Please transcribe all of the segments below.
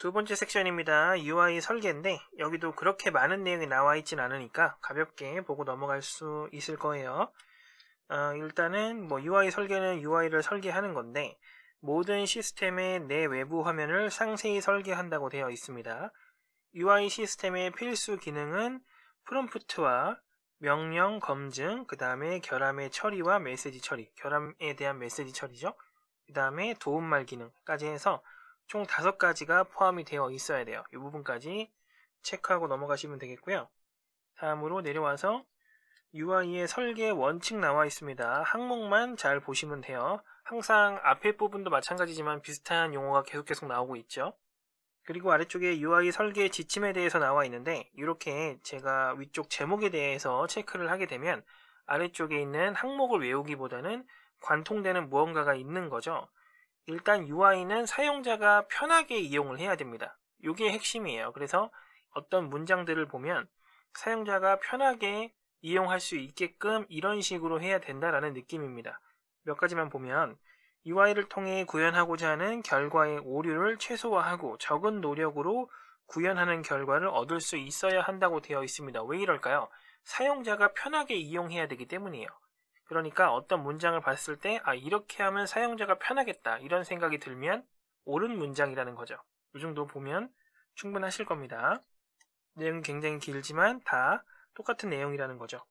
두 번째 섹션입니다. UI 설계인데 여기도 그렇게 많은 내용이 나와 있진 않으니까 가볍게 보고 넘어갈 수 있을 거예요. 어, 일단은 뭐 UI 설계는 UI를 설계하는 건데 모든 시스템의 내 외부 화면을 상세히 설계한다고 되어 있습니다. UI 시스템의 필수 기능은 프롬프트와 명령 검증, 그 다음에 결함의 처리와 메시지 처리, 결함에 대한 메시지 처리죠. 그 다음에 도움말 기능까지 해서 총 다섯 가지가 포함이 되어 있어야 돼요. 이 부분까지 체크하고 넘어가시면 되겠고요. 다음으로 내려와서 UI의 설계 원칙 나와 있습니다. 항목만 잘 보시면 돼요. 항상 앞에 부분도 마찬가지지만 비슷한 용어가 계속 계속 나오고 있죠. 그리고 아래쪽에 UI 설계 지침에 대해서 나와 있는데 이렇게 제가 위쪽 제목에 대해서 체크를 하게 되면 아래쪽에 있는 항목을 외우기보다는 관통되는 무언가가 있는 거죠. 일단 UI는 사용자가 편하게 이용을 해야 됩니다. 이게 핵심이에요. 그래서 어떤 문장들을 보면 사용자가 편하게 이용할 수 있게끔 이런 식으로 해야 된다라는 느낌입니다. 몇 가지만 보면 UI를 통해 구현하고자 하는 결과의 오류를 최소화하고 적은 노력으로 구현하는 결과를 얻을 수 있어야 한다고 되어 있습니다. 왜 이럴까요? 사용자가 편하게 이용해야 되기 때문이에요. 그러니까 어떤 문장을 봤을 때, 아, 이렇게 하면 사용자가 편하겠다. 이런 생각이 들면 옳은 문장이라는 거죠. 이 정도 보면 충분하실 겁니다. 내용이 굉장히 길지만 다 똑같은 내용이라는 거죠.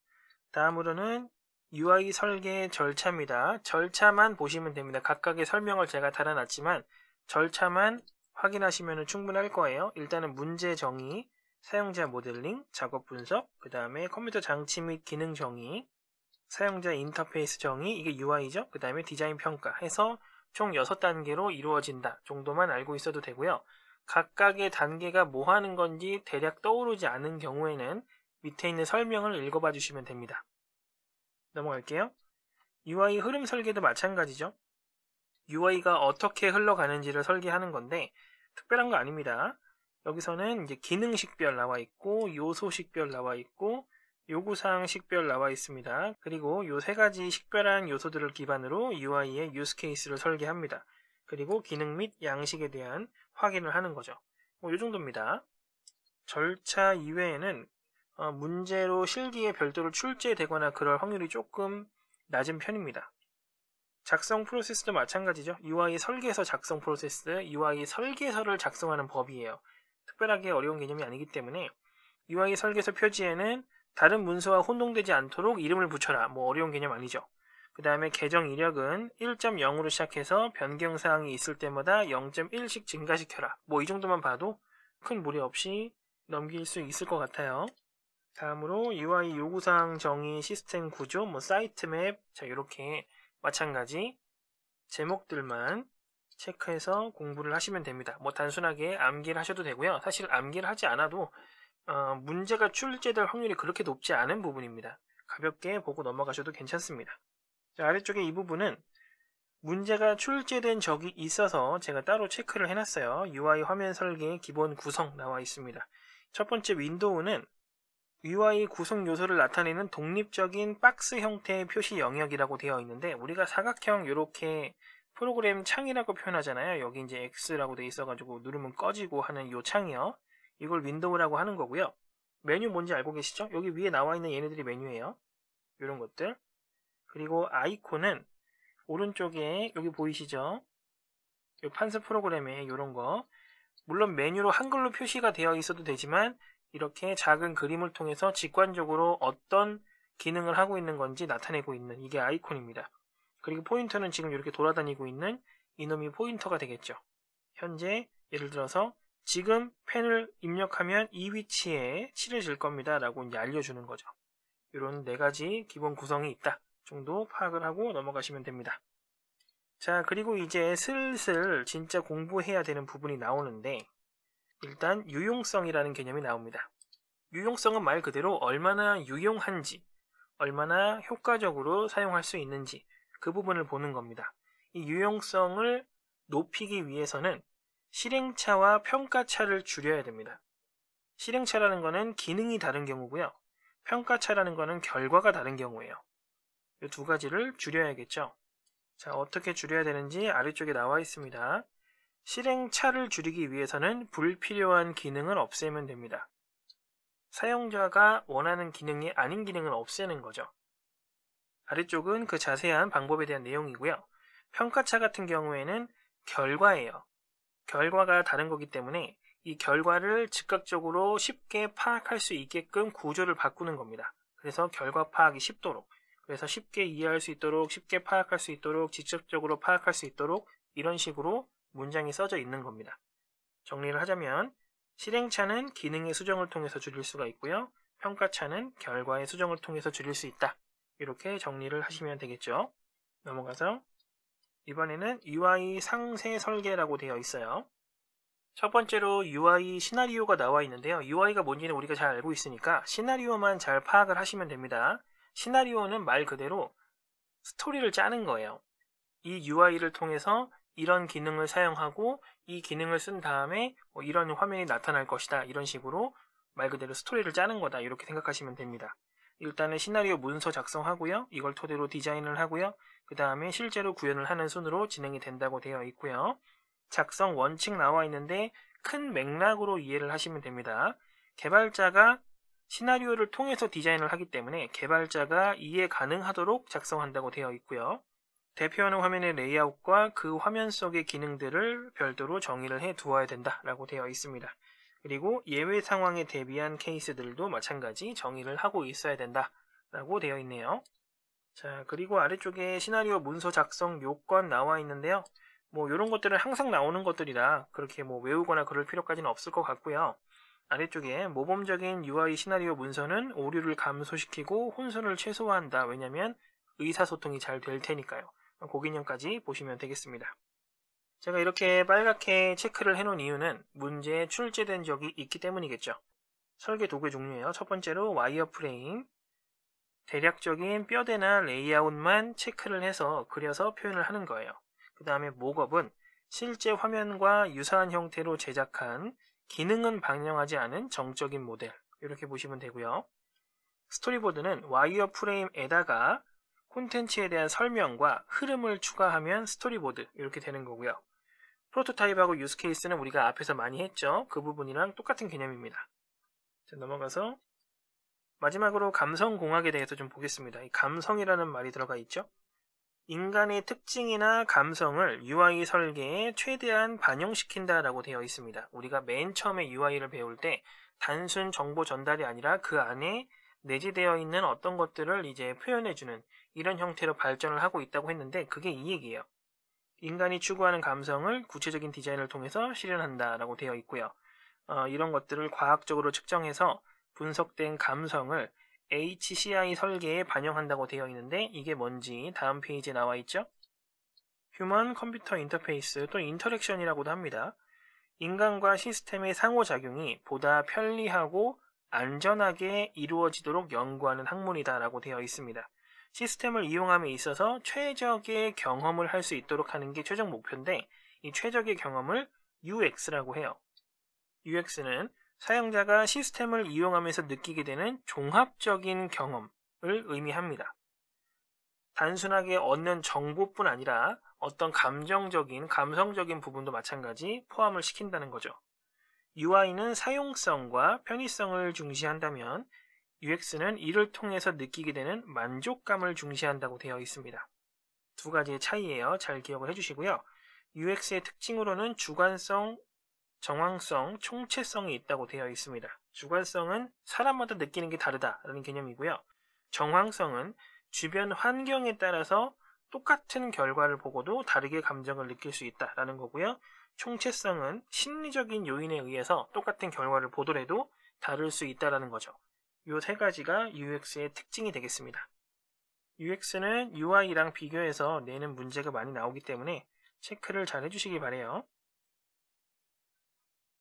다음으로는 UI 설계 절차입니다. 절차만 보시면 됩니다. 각각의 설명을 제가 달아놨지만 절차만 확인하시면 충분할 거예요. 일단은 문제 정의, 사용자 모델링, 작업 분석, 그 다음에 컴퓨터 장치 및 기능 정의, 사용자 인터페이스 정의, 이게 UI죠? 그 다음에 디자인 평가 해서 총 6단계로 이루어진다 정도만 알고 있어도 되고요. 각각의 단계가 뭐 하는 건지 대략 떠오르지 않은 경우에는 밑에 있는 설명을 읽어봐 주시면 됩니다. 넘어갈게요. UI 흐름 설계도 마찬가지죠. UI가 어떻게 흘러가는지를 설계하는 건데 특별한 거 아닙니다. 여기서는 이제 기능식별 나와 있고 요소식별 나와 있고 요구사항 식별 나와 있습니다. 그리고 요 세 가지 식별한 요소들을 기반으로 UI의 use c a s e 를 설계합니다. 그리고 기능 및 양식에 대한 확인을 하는 거죠. 뭐 요 정도입니다. 절차 이외에는 어, 문제로 실기에 별도로 출제되거나 그럴 확률이 조금 낮은 편입니다. 작성 프로세스도 마찬가지죠. UI 설계서 작성 프로세스, UI 설계서를 작성하는 법이에요. 특별하게 어려운 개념이 아니기 때문에 UI 설계서 표지에는 다른 문서와 혼동되지 않도록 이름을 붙여라. 뭐 어려운 개념 아니죠. 그 다음에 계정 이력은 1.0으로 시작해서 변경사항이 있을 때마다 0.1씩 증가시켜라. 뭐 이 정도만 봐도 큰 무리 없이 넘길 수 있을 것 같아요. 다음으로 UI 요구사항 정의 시스템 구조, 뭐 사이트 맵, 자 이렇게 마찬가지 제목들만 체크해서 공부를 하시면 됩니다. 뭐 단순하게 암기를 하셔도 되고요. 사실 암기를 하지 않아도 어, 문제가 출제될 확률이 그렇게 높지 않은 부분입니다. 가볍게 보고 넘어가셔도 괜찮습니다. 자, 아래쪽에 이 부분은 문제가 출제된 적이 있어서 제가 따로 체크를 해놨어요. UI 화면 설계 의 기본 구성 나와 있습니다. 첫 번째 윈도우는 UI 구성 요소를 나타내는 독립적인 박스 형태의 표시 영역이라고 되어 있는데 우리가 사각형 이렇게 프로그램 창이라고 표현하잖아요. 여기 이제 X라고 돼 있어가지고 누르면 꺼지고 하는 요 창이요. 이걸 윈도우라고 하는 거고요. 메뉴 뭔지 알고 계시죠? 여기 위에 나와 있는 얘네들이 메뉴예요. 이런 것들. 그리고 아이콘은 오른쪽에 여기 보이시죠? 이 판서 프로그램에 이런 거. 물론 메뉴로 한글로 표시가 되어 있어도 되지만 이렇게 작은 그림을 통해서 직관적으로 어떤 기능을 하고 있는 건지 나타내고 있는 이게 아이콘입니다. 그리고 포인터는 지금 이렇게 돌아다니고 있는 이놈이 포인터가 되겠죠. 현재 예를 들어서 지금 펜을 입력하면 이 위치에 칠해질 겁니다. 라고 이제 알려주는 거죠. 이런 네 가지 기본 구성이 있다 정도 파악을 하고 넘어가시면 됩니다. 자, 그리고 이제 슬슬 진짜 공부해야 되는 부분이 나오는데 일단 유용성이라는 개념이 나옵니다. 유용성은 말 그대로 얼마나 유용한지, 얼마나 효과적으로 사용할 수 있는지 그 부분을 보는 겁니다. 이 유용성을 높이기 위해서는 실행차와 평가차를 줄여야 됩니다. 실행차라는 거는 기능이 다른 경우고요. 평가차라는 거는 결과가 다른 경우예요. 이 두 가지를 줄여야겠죠. 자, 어떻게 줄여야 되는지 아래쪽에 나와 있습니다. 실행차를 줄이기 위해서는 불필요한 기능을 없애면 됩니다. 사용자가 원하는 기능이 아닌 기능을 없애는 거죠. 아래쪽은 그 자세한 방법에 대한 내용이고요. 평가차 같은 경우에는 결과예요. 결과가 다른 거기 때문에 이 결과를 즉각적으로 쉽게 파악할 수 있게끔 구조를 바꾸는 겁니다. 그래서 결과 파악이 쉽도록 그래서 쉽게 이해할 수 있도록 쉽게 파악할 수 있도록 직접적으로 파악할 수 있도록 이런 식으로 문장이 써져 있는 겁니다. 정리를 하자면 실행차는 기능의 수정을 통해서 줄일 수가 있고요. 평가차는 결과의 수정을 통해서 줄일 수 있다. 이렇게 정리를 하시면 되겠죠. 넘어가서 이번에는 UI 상세 설계라고 되어 있어요. 첫 번째로 UI 시나리오가 나와 있는데요. UI가 뭔지는 우리가 잘 알고 있으니까 시나리오만 잘 파악을 하시면 됩니다. 시나리오는 말 그대로 스토리를 짜는 거예요. 이 UI를 통해서 이런 기능을 사용하고 이 기능을 쓴 다음에 뭐 이런 화면이 나타날 것이다. 이런 식으로 말 그대로 스토리를 짜는 거다. 이렇게 생각하시면 됩니다. 일단은 시나리오 문서 작성하고요. 이걸 토대로 디자인을 하고요. 그 다음에 실제로 구현을 하는 순으로 진행이 된다고 되어 있고요. 작성 원칙 나와 있는데 큰 맥락으로 이해를 하시면 됩니다. 개발자가 시나리오를 통해서 디자인을 하기 때문에 개발자가 이해 가능하도록 작성한다고 되어 있고요. 대표하는 화면의 레이아웃과 그 화면 속의 기능들을 별도로 정의를 해 두어야 된다라고 되어 있습니다. 그리고 예외 상황에 대비한 케이스들도 마찬가지 정의를 하고 있어야 된다라고 되어 있네요. 자, 그리고 아래쪽에 시나리오 문서 작성 요건 나와 있는데요. 뭐 이런 것들은 항상 나오는 것들이라 그렇게 뭐 외우거나 그럴 필요까지는 없을 것 같고요. 아래쪽에 모범적인 UI 시나리오 문서는 오류를 감소시키고 혼선을 최소화한다. 왜냐면 의사소통이 잘 될 테니까요. 고기념까지 보시면 되겠습니다. 제가 이렇게 빨갛게 체크를 해놓은 이유는 문제에 출제된 적이 있기 때문이겠죠. 설계 도구의 종류예요. 첫 번째로 와이어 프레임, 대략적인 뼈대나 레이아웃만 체크를 해서 그려서 표현을 하는 거예요. 그 다음에 목업은 실제 화면과 유사한 형태로 제작한 기능은 방영하지 않은 정적인 모델 이렇게 보시면 되고요. 스토리보드는 와이어 프레임에다가 콘텐츠에 대한 설명과 흐름을 추가하면 스토리보드 이렇게 되는 거고요. 프로토타입하고 유스케이스는 우리가 앞에서 많이 했죠. 그 부분이랑 똑같은 개념입니다. 자, 넘어가서 마지막으로 감성공학에 대해서 좀 보겠습니다. 이 감성이라는 말이 들어가 있죠. 인간의 특징이나 감성을 UI 설계에 최대한 반영시킨다라고 되어 있습니다. 우리가 맨 처음에 UI를 배울 때 단순 정보 전달이 아니라 그 안에 내재되어 있는 어떤 것들을 이제 표현해주는 이런 형태로 발전을 하고 있다고 했는데 그게 이 얘기예요. 인간이 추구하는 감성을 구체적인 디자인을 통해서 실현한다라고 되어 있고요. 어, 이런 것들을 과학적으로 측정해서 분석된 감성을 HCI 설계에 반영한다고 되어 있는데 이게 뭔지 다음 페이지에 나와 있죠. 휴먼 컴퓨터 인터페이스 또는 인터랙션이라고도 합니다. 인간과 시스템의 상호작용이 보다 편리하고 안전하게 이루어지도록 연구하는 학문이다라고 되어 있습니다. 시스템을 이용함에 있어서 최적의 경험을 할 수 있도록 하는 게 최종 목표인데 이 최적의 경험을 UX라고 해요. UX는 사용자가 시스템을 이용하면서 느끼게 되는 종합적인 경험을 의미합니다. 단순하게 얻는 정보뿐 아니라 어떤 감정적인, 감성적인 부분도 마찬가지 포함을 시킨다는 거죠. UI는 사용성과 편의성을 중시한다면 UX는 이를 통해서 느끼게 되는 만족감을 중시한다고 되어 있습니다. 두 가지의 차이예요. 잘 기억을 해주시고요. UX의 특징으로는 주관성, 정황성, 총체성이 있다고 되어 있습니다. 주관성은 사람마다 느끼는 게 다르다라는 개념이고요. 정황성은 주변 환경에 따라서 똑같은 결과를 보고도 다르게 감정을 느낄 수 있다라는 거고요. 총체성은 심리적인 요인에 의해서 똑같은 결과를 보더라도 다를 수 있다라는 거죠. 이 세 가지가 UX의 특징이 되겠습니다. UX는 UI랑 비교해서 내는 문제가 많이 나오기 때문에 체크를 잘 해주시기 바래요.